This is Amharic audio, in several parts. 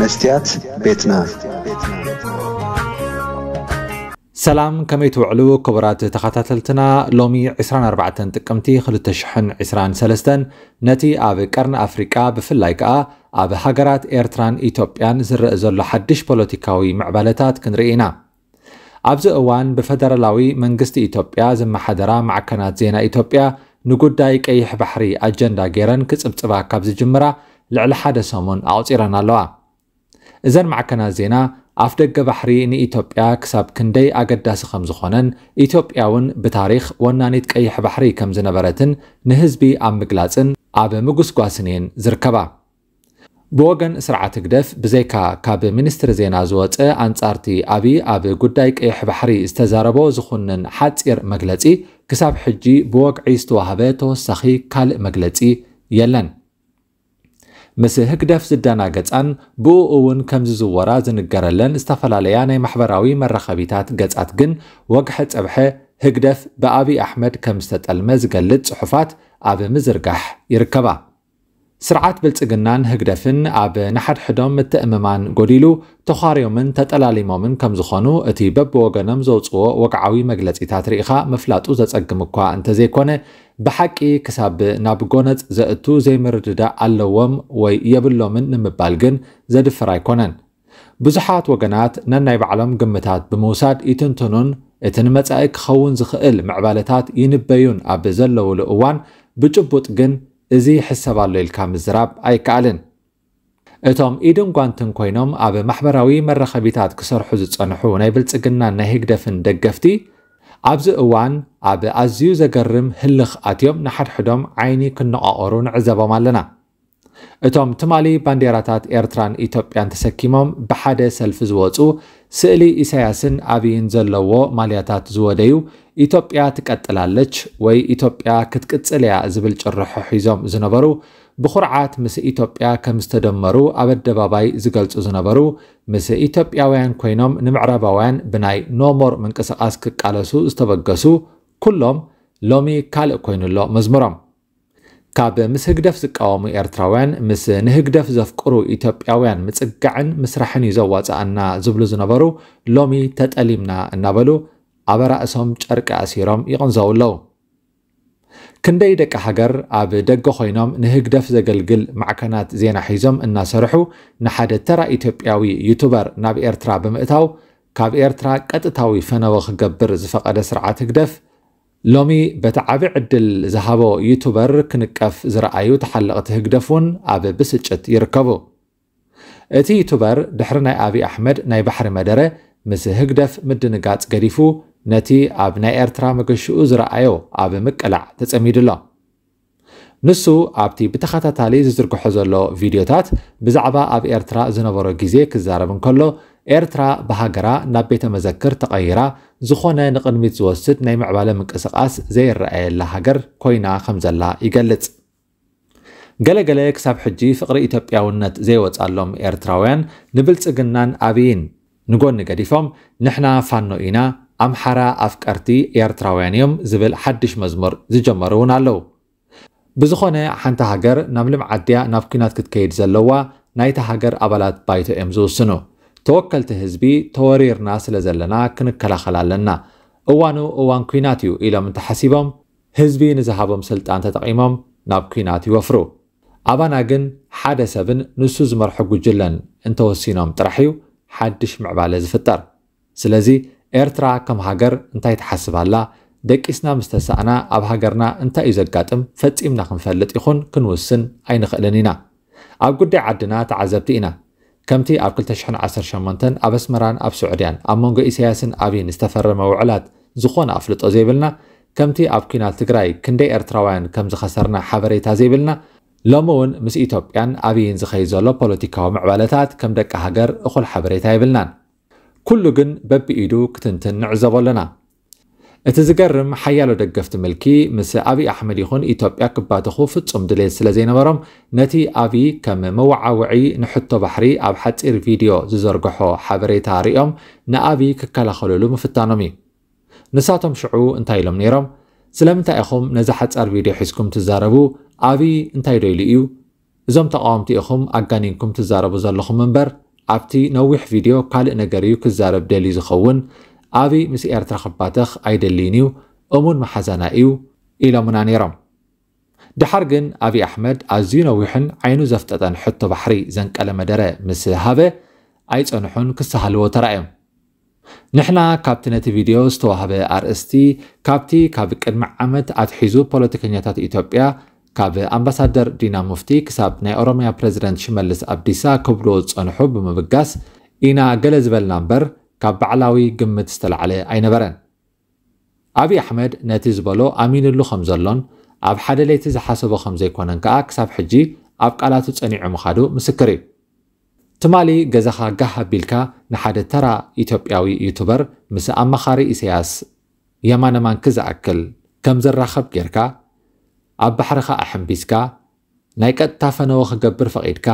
መስትያት ቤትና ሰላም ከመይ ትውዕሉ ክቡራት ተኸታተልትና ሎሚ 24 ጥቅምቲ 2023 ነቲ ኣብ ቀርኒ ኣፍሪቃ ብፍላይ ከዓ ኣብ ሃገራት ኤርትራን ኢትዮጵያን ዝረአ ዘሎ ሓድሽ ፖለቲካዊ ምዕባለታት ክንርኢ ኢና ኣብዚ እዋን ብፈደራላዊ መንግስቲ ኢትዮጵያ ዝመሓደራ ማዕከናት ዜና ኢትዮጵያ ንጉዳይ ቀይሕ ባሕሪ ኣጀንዳ ገይረን ክፅብፅባ ካብ ዝጅምራ ልዕሊ ሓደ ሰሙን ኣቕፂረን ኣለዋ እዘን ማዕከናት ዜና ኣፍ ደገ ባሕሪ ንኢትዮጵያ ክሳብ ክንደይ ኣገዳሲ ከም ዝኾነን ኢትዮጵያ እውን ብታሪክ ወናኒት ቀይሕ ባሕሪ ከም ዝነበረትን ንህዝቢ ኣብ ምግላፅን ኣብ ምጉስጓስን እየን ዝርከባ ብወገን ስርዓት ግደፍ ብዘይካ ካብ ሚኒስትሪ ዜና ዝወፀ ኣንጻርቲ ኣብይ ኣብ ጉዳይ ቀይሕ ባሕሪ ዝተዛረቦ ዝኹንን ሓፂር መግለፂ ክሳብ ሕጂ ብወግዒ ዝተዋህበ ተወሳኺ ካልእ መግለፂ የለን ምስ ህግደፍ ዝደናገፃን ብኡ እውን ከም ዝንገረለን ዝተፈላለያ ናይ ማሕበራዊ መራኸቢታት ገጻት ግን ወግሐ ፀብሐ ህግደፍ ብኣብዪ ኣሕመድ ከም ዝተጠልመ ዝገልጽ ጽሑፋት ኣብ ምዝርጋሕ ይርከባ ስርዓት ብልፅግናን ህግደፍን ኣብ ንሓድሕዶም ምትእምማን ጎዲሉ ተኻርዮምን ተጠላሊሞምን ከም ዝኾኑ እቲ በብወገኖም ዘውፅዎ ወግዓዊ መግለፂታት ርኢኻ ምፍላጡ ዘፀግም እኳ እንተዘይኮነ ብሓቂ ክሳብ ናብ ጎነፅ ዘእቱ ዘይምርድዳእ ኣለዎም ወይ የብሎምን ንምባል ግን ዘድፍር ኣይኮነን ብዙሓት ወገናት ነናይ ባዕሎም ግምታት ብምውሳድ ይትንትኑን እቲ ንመጻኢ ክኸውን ዝኽእል ምዕባለታት ይንበዩን ኣብ ዘለውሉ እዋን ብጭቡጥ ግን እዚ ሕሰብ ኣሎ ኢልካ ምዝራብ ኣይከኣልን እቶም ኢድን ጓንትን ኮይኖም ኣብ ማሕበራዊ መራኸቢታት ክሰርሑ ዝጸንሑ ናይ ብልጽግናን ናይ ህግደፍን ደገፍቲ ኣብዚ እዋን ኣብ ኣዝዩ ዘገርም ህልኽ ኣትዮም ንሓድሕዶም ዓይኒ ክነቋቐሩ ንዕዘቦም ኣለና እቶም ትማሊ ባንዴራታት ኤርትራን ኢትዮጵያን ተሰኪሞም ብሓደ ሰልፊ ዝወፁ ስእሊ ኢሳያስን ዓብይን ዘለዎ ማልያታት ዝወደዩ ኢትዮጵያ ትቀጥላለች ወይ ኢትዮጵያ ክትቅፅል እያ ዝብል ጭርሖ ሒዞም ዝነበሩ ብኩርዓት ምስ ኢትዮጵያ ከም ዝተደመሩ ኣብ ኣደባባይ ዝገልፁ ዝነበሩ ምስ ኢትዮጵያውያን ኮይኖም ንምዕረባውያን ብናይ ኖሞር ምንቅስቓስ ክቃለሱ ዝተበገሱ ኩሎም ሎሚ ካልእ ኮይኑሎ መዝሙሮም ካብ ምስ ህግደፍ ዝቃወሙ ኤርትራውያን ምስ ንህግደፍ ዘፍቅሩ ኢትዮጵያውያን ምፅጋዕን ምስራሕን እዩ ዘዋፅኣና ዝብሉ ዝነበሩ ሎሚ ተጠሊምና እናበሉ ኣበራእሶም ጨርቂ ኣሲሮም ይቕንዘው ኣለው ክንደይ ደቂ ሃገር ኣብ ደገ ኮይኖም ንህግደፍ ዘገልግል ማዕከናት ዜና ሒዞም እናሰርሑ ንሓደ ተራ ኢትዮጵያዊ ዩቱበር ናብ ኤርትራ ብምእታው ካብ ኤርትራ ቀጥታዊ ፈነወ ክገብር ዝፈቐደ ስርዓት ህግደፍ ሎሚ በቲ ዓብዪ ዕድል ዝሃቦ ዩቱበር ክንቀፍ ዝረኣዩ ተሓለቕቲ ህግደፍ እውን ኣብ ብስጭት ይርከቡ እቲ ዩቱበር ድሕሪ ናይ ኣብዪ ኣሕመድ ናይ ባሕሪ መደረ ምስ ህግደፍ ምድንጋፅ ገዲፉ ነቲ ኣብ ናይ ኤርትራ መገሽኡ ዝረኣዮ ኣብ ምቅላዕ ተጸሚዱሎ ንሱ ኣብቲ ብተኸታታሊ ዝዝርግሖ ዘሎ ቪድዮታት ብዛዕባ ኣብ ኤርትራ ዝነበሮ ግዜ ክዛረብ እንከሎ ኤርትራ ብሃገራ ናብ ቤተ መዘክር ተቐይራ ዝኾነ ንቕድሚት ዝወስድ ናይ ምዕባለ ምንቅስቓስ ዘይረአየላ ሃገር ኮይና ከም ዘላ ይገልጽ ገለገለ ክሳብ ሕጂ ፍቕሪ ኢትዮጵያውነት ዘይወፃሎም ኤርትራውያን ንብልፅግናን ኣብይን ንጎኒ ገዲፎም ንሕና ፋኖ ኢና ኣምሓራ ኣፍቀርቲ ኤርትራውያን እዮም ዝብል ሓድሽ መዝሙር ዝጀመሩ እውን ኣለው ብዝኾነ ሓንቲ ሃገር ናብ ልምዓድያ ናብ ኩናት ክትከይድ ዘለዋ ናይቲ ሃገር ኣባላት ባይቶ እዮም ዝውስኑ ተወከልቲ ህዝቢ ተወሪርና ስለ ዘለና ክንከላኸል ኣለና እዋኑ እዋን ኩናት እዩ ኢሎም እንተሓሲቦም ህዝቢ ንዝሃቦም ስልጣን ተጠቒሞም ናብ ኩናት ይወፍሩ ኣባና ግን ሓደ ሰብን ንሱ ዝመርሑ ጉጅለን እንተወሲኖም ጥራሕ እዩ ሓድሽ ምዕባለ ዝፍጠር ስለዚ ኤርትራ ከም ሃገር እንታይ ትሓስባላ ደቂስና ምስ ተሳእና ኣብ ሃገርና እንታይ እዩ ዘጋጥም ፈፂምና ክንፈልጥ ይኹን ክንውስን ኣይንኽእልን ኢና ኣብ ጉዳይ ዓድና ተዓዘብቲ ኢና كمتي أب كل تشحن عشر شمانتن أب اسمران أب سعوديان أب منغو إسياسن أبين استفرم وعلات زخون أفلط زيبلنا كمتي أب كينال تقراي كندي إرتراوان كم زخسرنا حبريتا زيبلنا ሎሚ እውን ምስ ኢትዮጵያን ኣብይን ዝኸይድ ዘሎ ፖለቲካዊ ምዕባለታት ከም ደቂ ሃገር እኹል ሓበሬታ ይብልናን ኩሉ ግን በቢኢዱ ክትንትን እቲ ዝገርም ሓያሎ ደገፍቲ ምልኪ ምስ ኣብዪ ኣሕመድ ይኹን ኢትዮጵያ ክባትኹ ፍጹም ድሌት ስለ ዘይነበሮም ነቲ ኣብዪ ከም መወዓውዒ ንሕቶ ባሕሪ ኣብ ሓፂር ቪድዮ ዝዘርግሖ ሓበሬታ ሪኦም ንኣብዪ ክከላኸለሉ ምፍታኖም እዩ ንሳቶም ሽዑ እንታይ ኢሎም ነይሮም ስለምንታይ ኢኹም ነዚ ሓፃር ቪድዮ ሒዝኩም ትዛረቡ ኣብዪ እንታይ ደይሉ እዩ እዞም ተቃወምቲ ኢኹም ኣጋኒንኩም ትዛረቡ ዘለኹም እምበር ኣብቲ ነዊሕ ቪድዮ ካልእ ነገር እዩ ክዛረብ ደልዩ ዝኸውን ኣብዚ ምስ ኤርትራ ክባትኽ ኣይደሊን እዩ እሙን መሓዛና እዩ ኢሎምና ነይሮም ድሓር ግን ኣብዪ ኣሕመድ ኣዝዩ ነዊሕን ዓይኑ ዘፍጠጠን ሕቶ ባሕሪ ዘንቀለመ ደረ ምስ ሃበ ኣይፀንሑን ክሰሃልዎ ተራእዮም ንሕና ካብቲ ነቲ ቪድዮ ዝተዋህበ ኣርእስቲ ካብቲ ካብ ቅድሚ ዓመት ኣትሒዙ ፖለቲከኛታት ኢትዮጵያ ካብ ኣምባሳደር ዲና ሙፍቲ ክሳብ ናይ ኦሮምያ ፕረዚደንት ሽመልስ ኣብዲሳ ክብልዎ ዝፀንሑ ብምብጋስ ኢና ገለ ዝበልና እምበር ካብ በዕላዊ ግምት ዝተለዓለ ኣይነበረን ኣብዪ ኣሕመድ ነቲ ዝበሎ ኣሚንሉ ከም ዘሎን ኣብ ሓደ ለይቲ ዝሓሰቦ ከም ዘይኮነን ከዓ ክሳብ ሕጂ ኣብ ቃላቱ ፀኒዑ ምኻዱ ምስክር እዩ ትማሊ ገዛኻ ጋህ ኣቢልካ ንሓደ ተራ ኢትዮጵያዊ ዩቱበር ምስ ኣመኻሪ ኢሳያስ የማነማንኪ ዝኣክል ከም ዘራኸብ ጌርካ ኣብ ባሕሪኻ ኣሕምቢስካ ናይ ቀጥታ ፈነወ ክገብር ፈቒድካ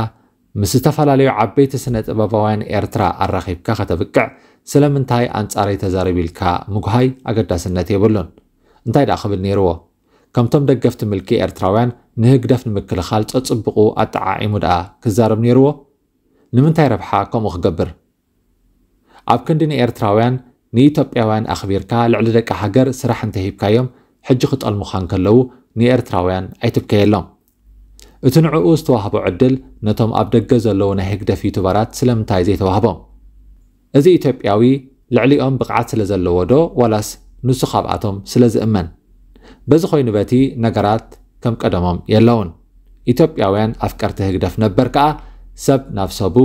ምስ ዝተፈላለዩ ዓበይቲ ስነ ጥበባውያን ኤርትራ ኣራኺብካ ከተብቅዕ ስለምንታይ አንጻር የተዛረብ ኢልካ ምጉሃይ ኣገዳስነት የብሉን እንታይ ደኣ ክብል ነይርዎ ከምቶም ደገፍቲ ምልኪ ኤርትራውያን ንህግደፍ ንምክልኻል ፀፅብቑ ኣጠዓዒሙ ደኣ ክዛረብ ነይርዎ ንምንታይ ረብሓ ከምኡ ክገብር ኣብ ክንዲ ንኤርትራውያን ንኢትዮጵያውያን ኣኽቢርካ ልዕሊ ደቂ ሃገር ስራሕ እንተሂብካዮም ሕጂ ክጠልሙኻን ከለዉ ንኤርትራውያን ኣይትብከየሎም እቲ ንዕኡ ዝተዋህቦ ዕድል ነቶም ኣብ ደገ ዘለዉ ናይ ህግደፍ ዩቱበራት ስለምንታይ ዘይተዋህቦም እዚ ኢትዮጵያዊ ልዕሊኦም ብቕዓት ስለ ዘለዎ ዶ ዋላስ ንሱ ካብኣቶም ስለ ዝእመን በዚ ኮይኑ በቲ ነገራት ከም ቀደሞም የለውን ኢትዮጵያውያን ኣፍቀርቲ ህግደፍ ነበር ከዓ ሰብ ናብ ሰቡ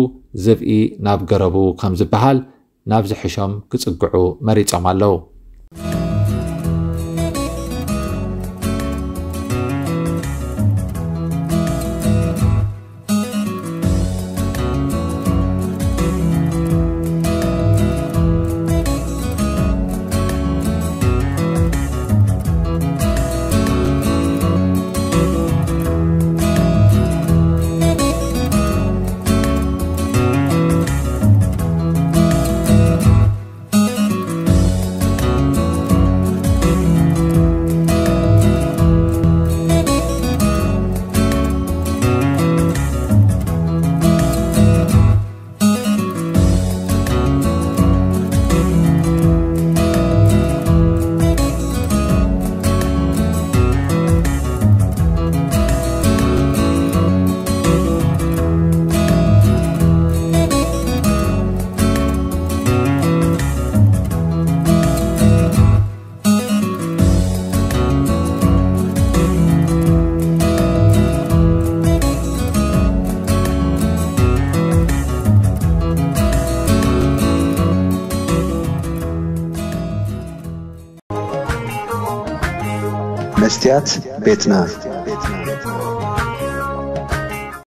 ዝብኢ ናብ ገረቡ ከም ዝበሃል ናብ ዝሕሾም ክጽግዑ መሪፆም ኣለዉ Universitātes Pēcnāvs.